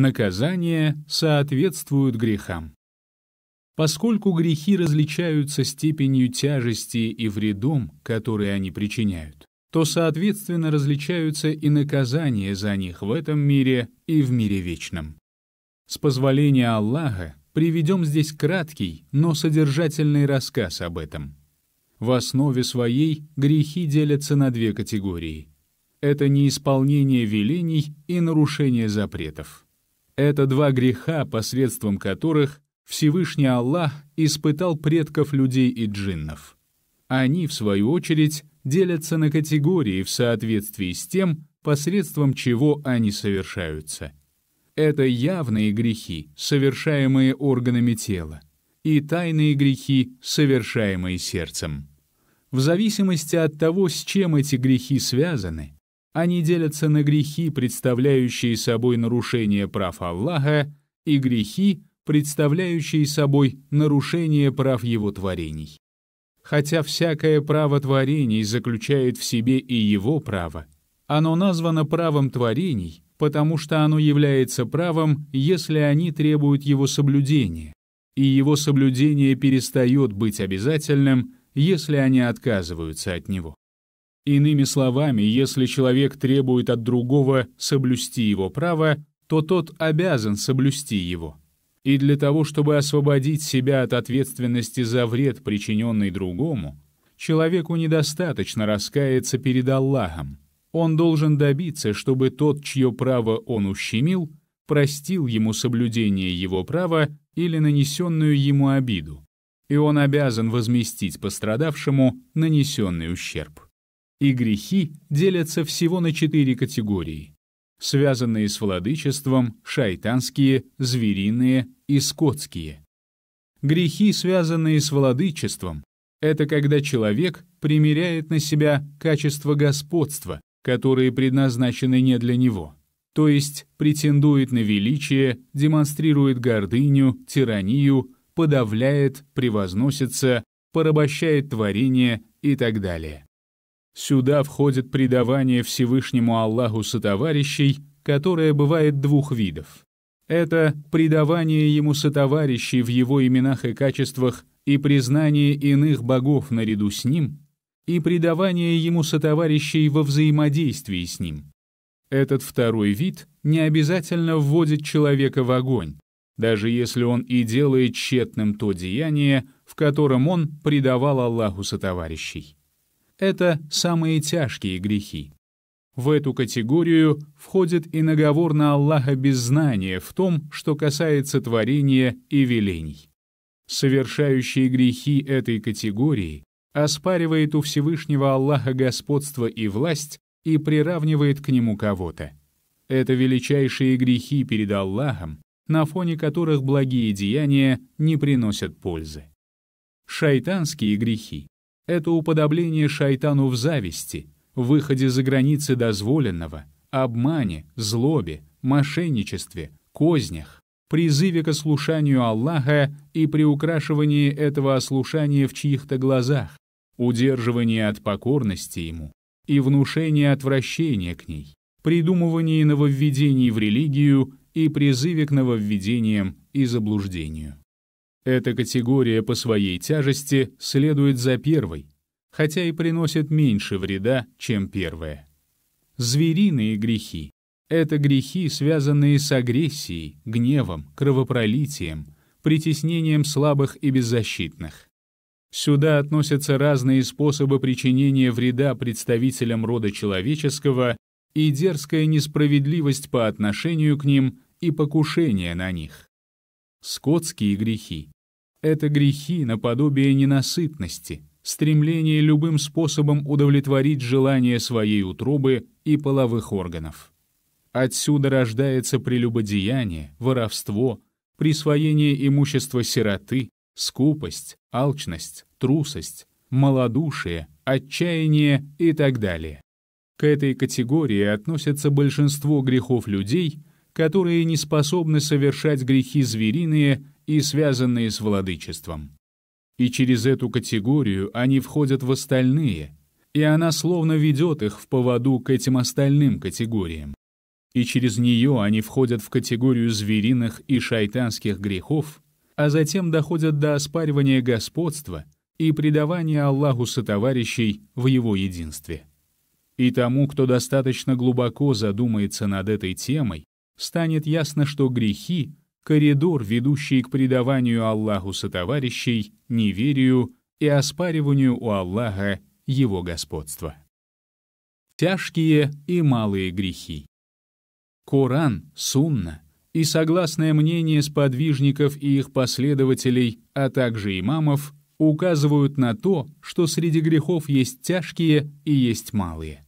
наказания соответствуют грехам. Поскольку грехи различаются степенью тяжести и вредом, которые они причиняют, то, соответственно, различаются и наказания за них в этом мире и в мире вечном. С позволения Аллаха приведем здесь краткий, но содержательный рассказ об этом. В основе своей грехи делятся на две категории. Это неисполнение велений и нарушение запретов. Это два греха, посредством которых Всевышний Аллах испытал предков людей и джиннов. Они, в свою очередь, делятся на категории в соответствии с тем, посредством чего они совершаются. Это явные грехи, совершаемые органами тела, и тайные грехи, совершаемые сердцем. В зависимости от того, с чем эти грехи связаны, они делятся на грехи, представляющие собой нарушение прав Аллаха, и грехи, представляющие собой нарушение прав его творений. Хотя всякое право творений заключает в себе и его право, оно названо правом творений, потому что оно является правом, если они требуют его соблюдения, и его соблюдение перестает быть обязательным, если они отказываются от него. Иными словами, если человек требует от другого соблюсти его право, то тот обязан соблюсти его. И для того, чтобы освободить себя от ответственности за вред, причиненный другому, человеку недостаточно раскаяться перед Аллахом. Он должен добиться, чтобы тот, чье право он ущемил, простил ему соблюдение его права или нанесенную ему обиду, и он обязан возместить пострадавшему нанесенный ущерб и грехи делятся всего на четыре категории. Связанные с владычеством, шайтанские, звериные и скотские. Грехи, связанные с владычеством, это когда человек примеряет на себя качество господства, которые предназначены не для него, то есть претендует на величие, демонстрирует гордыню, тиранию, подавляет, превозносится, порабощает творение и так далее. Сюда входит предавание Всевышнему Аллаху сотоварищей, которое бывает двух видов. Это предавание ему сотоварищей в его именах и качествах и признание иных богов наряду с ним, и предавание ему сотоварищей во взаимодействии с ним. Этот второй вид не обязательно вводит человека в огонь, даже если он и делает тщетным то деяние, в котором он предавал Аллаху сотоварищей это самые тяжкие грехи. В эту категорию входит и наговор на Аллаха без знания в том, что касается творения и велений. Совершающие грехи этой категории оспаривает у Всевышнего Аллаха господство и власть и приравнивает к нему кого-то. Это величайшие грехи перед Аллахом, на фоне которых благие деяния не приносят пользы. Шайтанские грехи это уподобление шайтану в зависти, выходе за границы дозволенного, обмане, злобе, мошенничестве, кознях, призыве к ослушанию Аллаха и приукрашивании этого ослушания в чьих-то глазах, удерживании от покорности ему и внушение отвращения к ней, придумывание нововведений в религию и призыве к нововведениям и заблуждению. Эта категория по своей тяжести следует за первой, хотя и приносит меньше вреда, чем первая. Звериные грехи — это грехи, связанные с агрессией, гневом, кровопролитием, притеснением слабых и беззащитных. Сюда относятся разные способы причинения вреда представителям рода человеческого и дерзкая несправедливость по отношению к ним и покушение на них. Скотские грехи это грехи наподобие ненасытности, стремление любым способом удовлетворить желание своей утробы и половых органов. Отсюда рождается прелюбодеяние, воровство, присвоение имущества сироты, скупость, алчность, трусость, малодушие, отчаяние и так далее. К этой категории относятся большинство грехов людей, которые не способны совершать грехи звериные и связанные с владычеством. И через эту категорию они входят в остальные, и она словно ведет их в поводу к этим остальным категориям. И через нее они входят в категорию звериных и шайтанских грехов, а затем доходят до оспаривания господства и предавания Аллаху сотоварищей в его единстве. И тому, кто достаточно глубоко задумается над этой темой, станет ясно, что грехи коридор, ведущий к предаванию Аллаху сотоварищей, неверию и оспариванию у Аллаха его господства. Тяжкие и малые грехи. Коран, Сунна и согласное мнение сподвижников и их последователей, а также имамов, указывают на то, что среди грехов есть тяжкие и есть малые.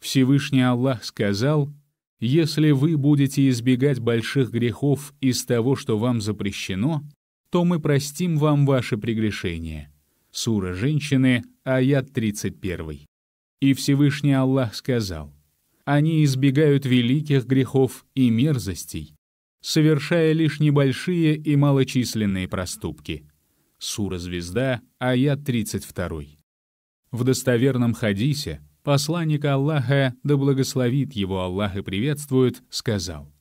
Всевышний Аллах сказал если вы будете избегать больших грехов из того, что вам запрещено, то мы простим вам ваши прегрешения. Сура женщины, аят 31. И Всевышний Аллах сказал, они избегают великих грехов и мерзостей, совершая лишь небольшие и малочисленные проступки. Сура «Звезда», аят 32. В достоверном хадисе посланника Аллаха, да благословит его Аллах и приветствует, сказал,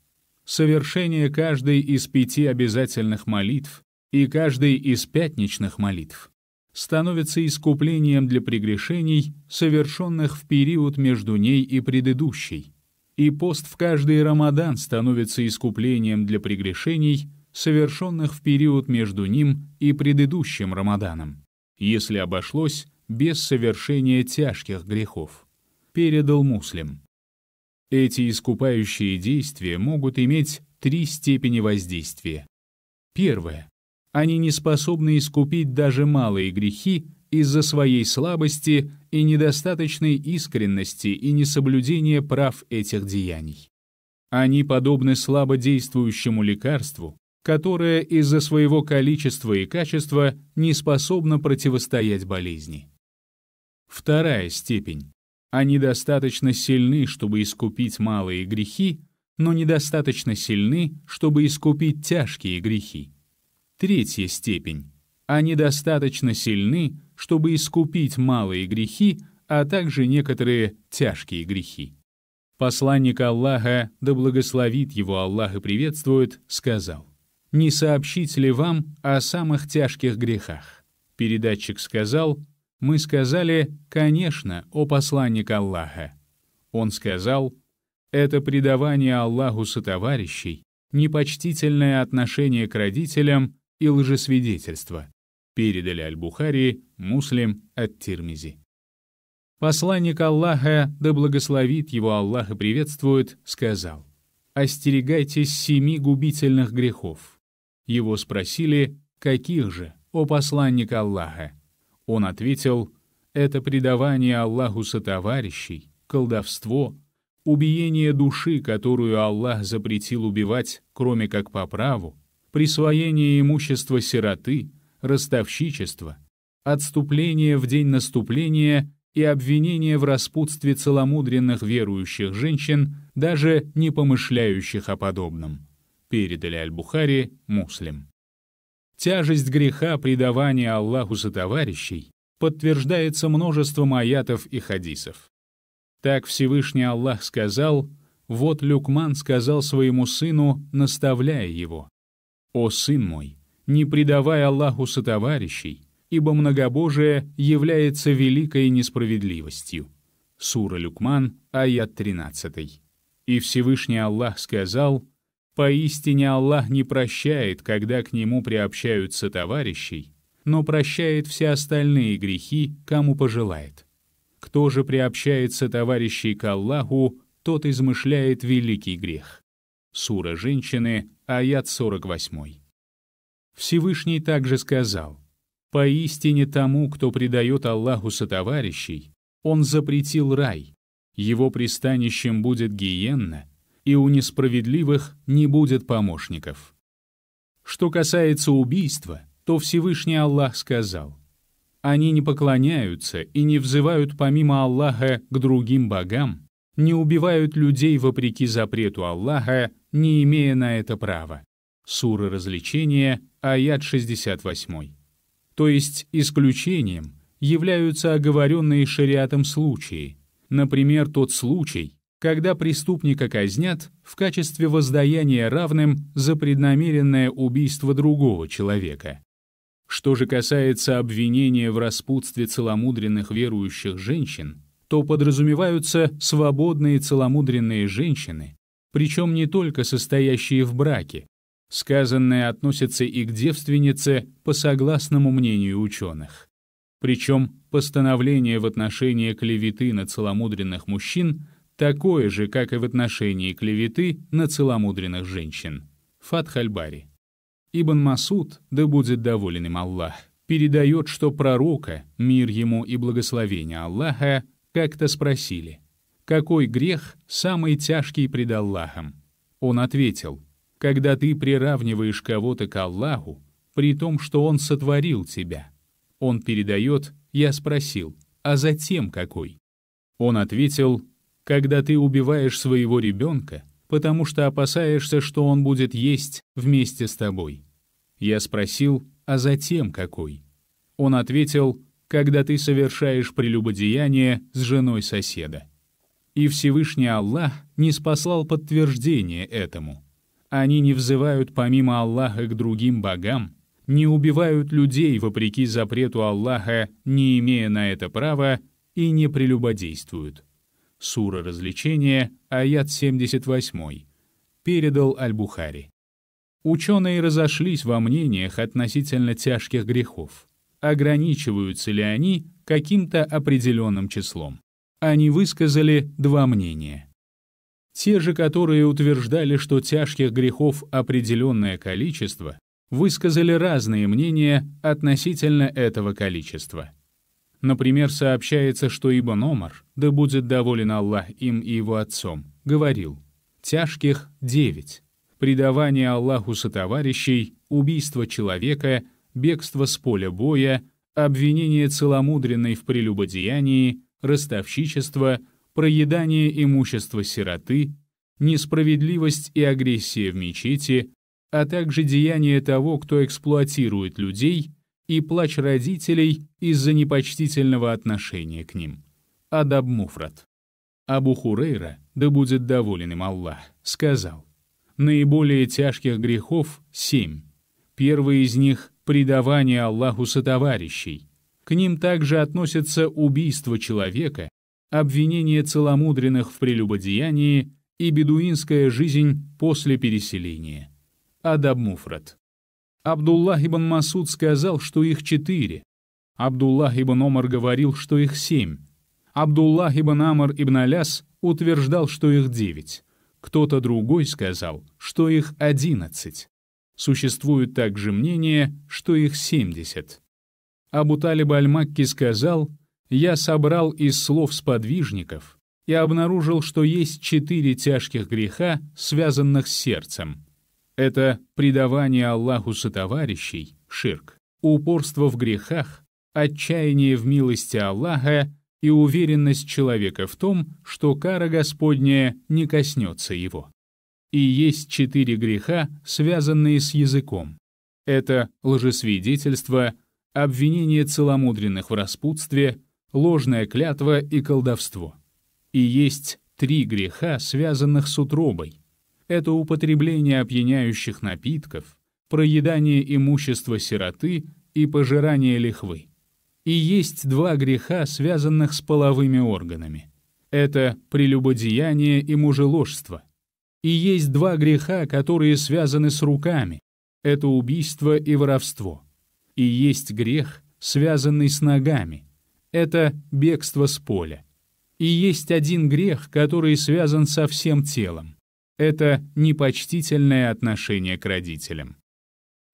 «Совершение каждой из пяти обязательных молитв и каждой из пятничных молитв становится искуплением для прегрешений, совершенных в период между ней и предыдущей, и пост в каждый Рамадан становится искуплением для прегрешений, совершенных в период между ним и предыдущим Рамаданом, если обошлось без совершения тяжких грехов, передал муслим. Эти искупающие действия могут иметь три степени воздействия. Первое. Они не способны искупить даже малые грехи из-за своей слабости и недостаточной искренности и несоблюдения прав этих деяний. Они подобны слабодействующему лекарству, которое из-за своего количества и качества не способно противостоять болезни. Вторая степень. Они достаточно сильны, чтобы искупить малые грехи, но недостаточно сильны, чтобы искупить тяжкие грехи. Третья степень. Они достаточно сильны, чтобы искупить малые грехи, а также некоторые тяжкие грехи. Посланник Аллаха, да благословит его Аллах и приветствует, сказал, «Не сообщить ли вам о самых тяжких грехах?» Передатчик сказал, мы сказали «Конечно, о посланник Аллаха». Он сказал «Это предавание Аллаху сотоварищей, непочтительное отношение к родителям и лжесвидетельство». Передали Аль-Бухари, Муслим от Тирмизи. Посланник Аллаха, да благословит его Аллах и приветствует, сказал «Остерегайтесь семи губительных грехов». Его спросили «Каких же, о посланник Аллаха?» Он ответил, «Это предавание Аллаху сотоварищей, колдовство, убиение души, которую Аллах запретил убивать, кроме как по праву, присвоение имущества сироты, ростовщичество, отступление в день наступления и обвинение в распутстве целомудренных верующих женщин, даже не помышляющих о подобном. Передали Аль-Бухари муслим. Тяжесть греха предавания Аллаху сотоварищей подтверждается множеством аятов и хадисов. Так Всевышний Аллах сказал, вот Люкман сказал своему сыну, наставляя его, «О сын мой, не предавай Аллаху сотоварищей, ибо многобожие является великой несправедливостью». Сура Люкман, аят 13. И Всевышний Аллах сказал, Поистине Аллах не прощает, когда к нему приобщаются товарищей, но прощает все остальные грехи, кому пожелает. Кто же приобщается товарищей к Аллаху, тот измышляет великий грех. Сура женщины, аят 48. Всевышний также сказал, «Поистине тому, кто предает Аллаху сотоварищей, он запретил рай, его пристанищем будет гиенна, и у несправедливых не будет помощников. Что касается убийства, то Всевышний Аллах сказал, «Они не поклоняются и не взывают помимо Аллаха к другим богам, не убивают людей вопреки запрету Аллаха, не имея на это права». Сура развлечения, аят 68. То есть исключением являются оговоренные шариатом случаи, например, тот случай, когда преступника казнят в качестве воздаяния равным за преднамеренное убийство другого человека. Что же касается обвинения в распутстве целомудренных верующих женщин, то подразумеваются свободные целомудренные женщины, причем не только состоящие в браке. Сказанное относится и к девственнице по согласному мнению ученых. Причем постановление в отношении клеветы на целомудренных мужчин – такое же, как и в отношении клеветы на целомудренных женщин. Фатхальбари. Ибн Масуд, да будет доволен им Аллах, передает, что пророка, мир ему и благословение Аллаха, как-то спросили, какой грех самый тяжкий пред Аллахом? Он ответил, когда ты приравниваешь кого-то к Аллаху, при том, что он сотворил тебя. Он передает, я спросил, а затем какой? Он ответил, когда ты убиваешь своего ребенка, потому что опасаешься, что он будет есть вместе с тобой. Я спросил, а затем какой? Он ответил, когда ты совершаешь прелюбодеяние с женой соседа. И Всевышний Аллах не спаслал подтверждение этому. Они не взывают помимо Аллаха к другим богам, не убивают людей вопреки запрету Аллаха, не имея на это права, и не прелюбодействуют. Сура развлечения, аят 78, передал Аль-Бухари. Ученые разошлись во мнениях относительно тяжких грехов. Ограничиваются ли они каким-то определенным числом? Они высказали два мнения. Те же, которые утверждали, что тяжких грехов определенное количество, высказали разные мнения относительно этого количества. Например, сообщается, что Ибн Омар, да будет доволен Аллах им и его отцом, говорил «Тяжких девять. Предавание Аллаху сотоварищей, убийство человека, бегство с поля боя, обвинение целомудренной в прелюбодеянии, ростовщичество, проедание имущества сироты, несправедливость и агрессия в мечети, а также деяние того, кто эксплуатирует людей – и плач родителей из-за непочтительного отношения к ним. Адаб Муфрат. Абу Хурейра, да будет доволен им Аллах, сказал, «Наиболее тяжких грехов семь. Первый из них — предавание Аллаху сотоварищей. К ним также относятся убийство человека, обвинение целомудренных в прелюбодеянии и бедуинская жизнь после переселения». Адаб Муфрат. Абдуллах ибн Масуд сказал, что их четыре. Абдуллах ибн Омар говорил, что их семь. Абдуллах ибн Амар ибн Аляс утверждал, что их девять. Кто-то другой сказал, что их одиннадцать. Существует также мнение, что их семьдесят. Абу Талиб Аль-Макки сказал, «Я собрал из слов сподвижников и обнаружил, что есть четыре тяжких греха, связанных с сердцем. Это предавание Аллаху сотоварищей, ширк, упорство в грехах, отчаяние в милости Аллаха и уверенность человека в том, что кара Господня не коснется его. И есть четыре греха, связанные с языком. Это лжесвидетельство, обвинение целомудренных в распутстве, ложная клятва и колдовство. И есть три греха, связанных с утробой это употребление опьяняющих напитков, проедание имущества сироты и пожирание лихвы. И есть два греха, связанных с половыми органами. Это прелюбодеяние и мужеложство. И есть два греха, которые связаны с руками. Это убийство и воровство. И есть грех, связанный с ногами. Это бегство с поля. И есть один грех, который связан со всем телом это непочтительное отношение к родителям.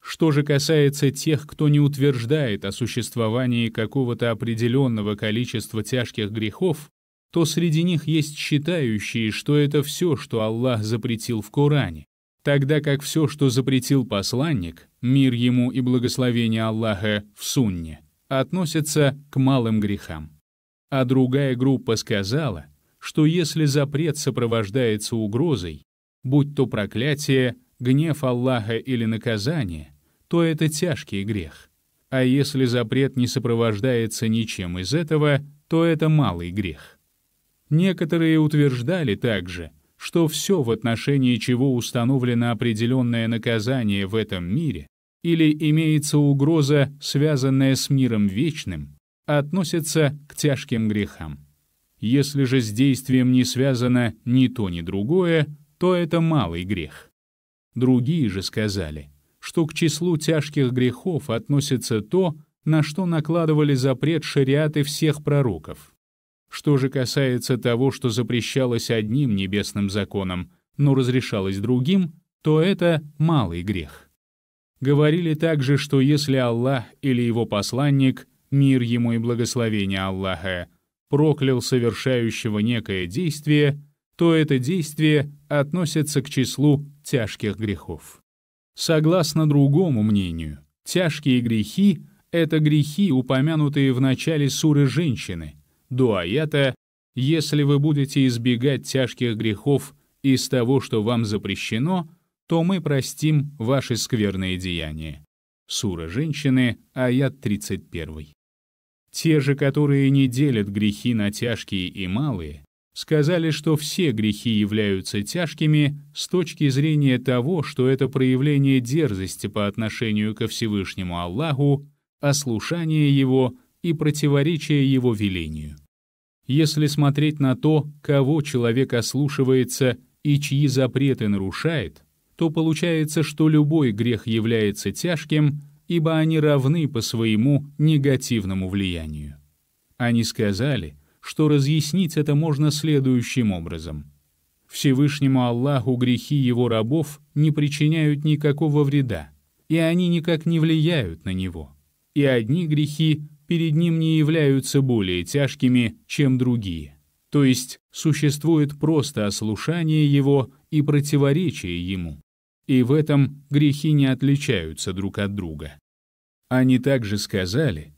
Что же касается тех, кто не утверждает о существовании какого-то определенного количества тяжких грехов, то среди них есть считающие, что это все, что Аллах запретил в Коране, тогда как все, что запретил посланник, мир ему и благословение Аллаха в сунне, относится к малым грехам. А другая группа сказала, что если запрет сопровождается угрозой, будь то проклятие, гнев Аллаха или наказание, то это тяжкий грех. А если запрет не сопровождается ничем из этого, то это малый грех. Некоторые утверждали также, что все, в отношении чего установлено определенное наказание в этом мире или имеется угроза, связанная с миром вечным, относится к тяжким грехам. Если же с действием не связано ни то, ни другое, то это малый грех. Другие же сказали, что к числу тяжких грехов относится то, на что накладывали запрет шариаты всех пророков. Что же касается того, что запрещалось одним небесным законом, но разрешалось другим, то это малый грех. Говорили также, что если Аллах или его посланник, мир ему и благословение Аллаха, проклял совершающего некое действие, то это действие относится к числу тяжких грехов. Согласно другому мнению, тяжкие грехи — это грехи, упомянутые в начале суры женщины, до аята «Если вы будете избегать тяжких грехов из того, что вам запрещено, то мы простим ваши скверные деяния». Сура женщины, аят 31. Те же, которые не делят грехи на тяжкие и малые, сказали, что все грехи являются тяжкими с точки зрения того, что это проявление дерзости по отношению ко Всевышнему Аллаху, ослушание Его и противоречие Его велению. Если смотреть на то, кого человек ослушивается и чьи запреты нарушает, то получается, что любой грех является тяжким, ибо они равны по своему негативному влиянию. Они сказали — что разъяснить это можно следующим образом. Всевышнему Аллаху грехи его рабов не причиняют никакого вреда, и они никак не влияют на него. И одни грехи перед ним не являются более тяжкими, чем другие. То есть существует просто ослушание его и противоречие ему. И в этом грехи не отличаются друг от друга. Они также сказали,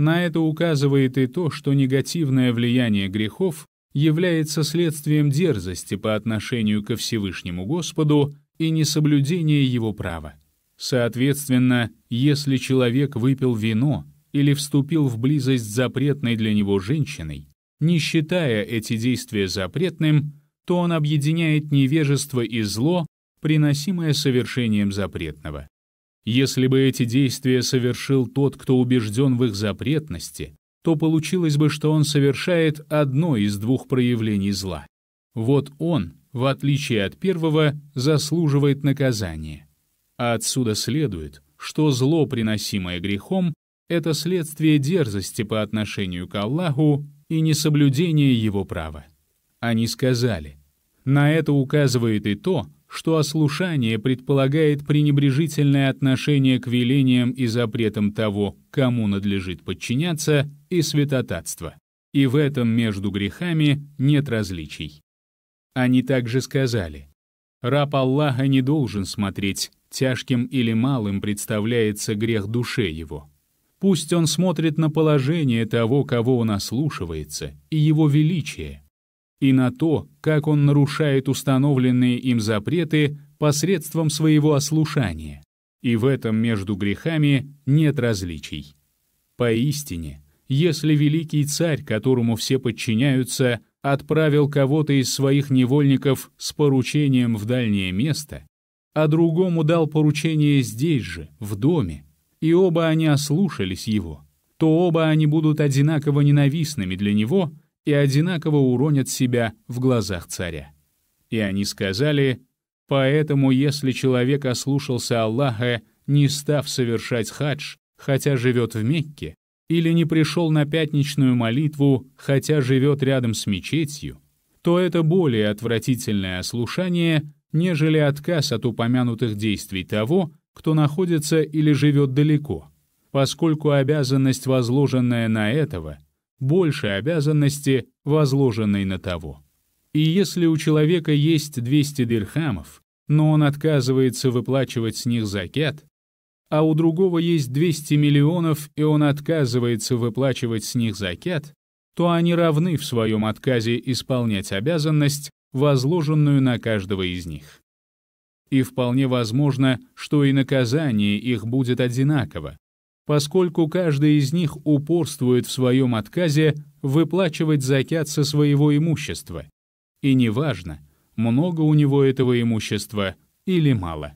на это указывает и то, что негативное влияние грехов является следствием дерзости по отношению ко Всевышнему Господу и несоблюдения его права. Соответственно, если человек выпил вино или вступил в близость с запретной для него женщиной, не считая эти действия запретным, то он объединяет невежество и зло, приносимое совершением запретного. Если бы эти действия совершил тот, кто убежден в их запретности, то получилось бы, что он совершает одно из двух проявлений зла. Вот он, в отличие от первого, заслуживает наказания. А отсюда следует, что зло, приносимое грехом, это следствие дерзости по отношению к Аллаху и несоблюдение его права. Они сказали, на это указывает и то, что ослушание предполагает пренебрежительное отношение к велениям и запретам того, кому надлежит подчиняться, и святотатство. И в этом между грехами нет различий. Они также сказали, «Раб Аллаха не должен смотреть, тяжким или малым представляется грех душе его. Пусть он смотрит на положение того, кого он ослушивается, и его величие, и на то, как он нарушает установленные им запреты посредством своего ослушания. И в этом между грехами нет различий. Поистине, если великий царь, которому все подчиняются, отправил кого-то из своих невольников с поручением в дальнее место, а другому дал поручение здесь же, в доме, и оба они ослушались его, то оба они будут одинаково ненавистными для него — и одинаково уронят себя в глазах царя. И они сказали, «Поэтому, если человек ослушался Аллаха, не став совершать хадж, хотя живет в Мекке, или не пришел на пятничную молитву, хотя живет рядом с мечетью, то это более отвратительное ослушание, нежели отказ от упомянутых действий того, кто находится или живет далеко, поскольку обязанность, возложенная на этого — больше обязанности, возложенной на того. И если у человека есть 200 дирхамов, но он отказывается выплачивать с них закят, а у другого есть 200 миллионов, и он отказывается выплачивать с них закят, то они равны в своем отказе исполнять обязанность, возложенную на каждого из них. И вполне возможно, что и наказание их будет одинаково, поскольку каждый из них упорствует в своем отказе выплачивать закят со своего имущества. И неважно, много у него этого имущества или мало.